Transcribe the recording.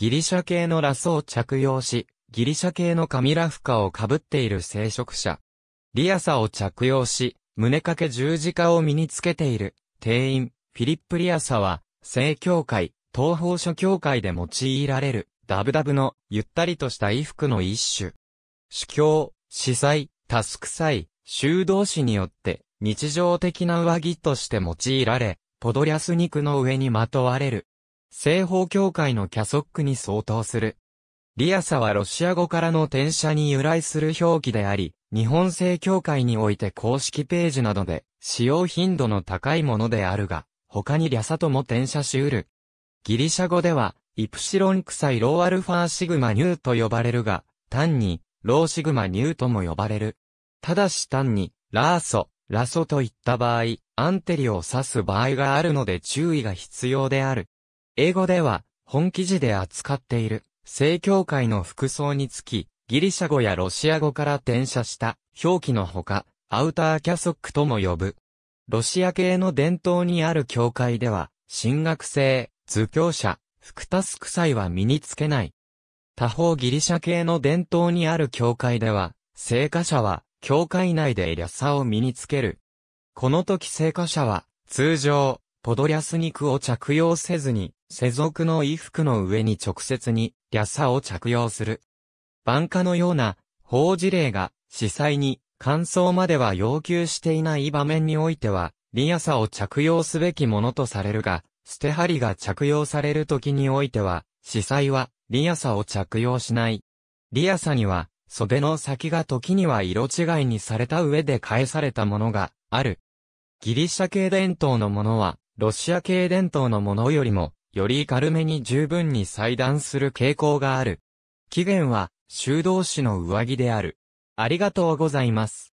ギリシャ系のラスを着用し、ギリシャ系のカミラフカを被っている聖職者。リアサを着用し、胸掛け十字架を身につけている、定員、フィリップ・リアサは、正教会、東方諸教会で用いられる、ダブダブの、ゆったりとした衣服の一種。主教、司祭、タスク祭、修道士によって、日常的な上着として用いられ、ポドリャス肉の上にまとわれる、西方教会のキャソックに相当する。リアサはロシア語からの転写に由来する表記であり、日本正教会において公式ページなどで使用頻度の高いものであるが、他にリアサとも転写しうる。ギリシャ語では、イプシロンクサイローアルファーシグマニューと呼ばれるが、単に、ローシグマニューとも呼ばれる。ただし単に、ラーソ、ラソといった場合、アンテリを指す場合があるので注意が必要である。英語では、本記事で扱っている、正教会の服装につき、ギリシャ語やロシア語から転写した表記のほか、アウターキャソックとも呼ぶ。ロシア系の伝統にある教会では、神学生、図教者、福タスク祭は身につけない。他方ギリシャ系の伝統にある教会では、聖歌者は、教会内でリャサを身につける。この時聖歌者は、通常、ポドリャス肉を着用せずに、世俗の衣服の上に直接に、リャサを着用する。晩夏のような、法事例が、司祭に、乾燥までは要求していない場面においては、リアサを着用すべきものとされるが、捨て張りが着用される時においては、司祭は、リアサを着用しない。リアサには、袖の先が時には色違いにされた上で返されたものがある。ギリシャ系伝統のものは、ロシア系伝統のものよりも、より軽めに十分に裁断する傾向がある。起源は、修道士の上着である。ありがとうございます。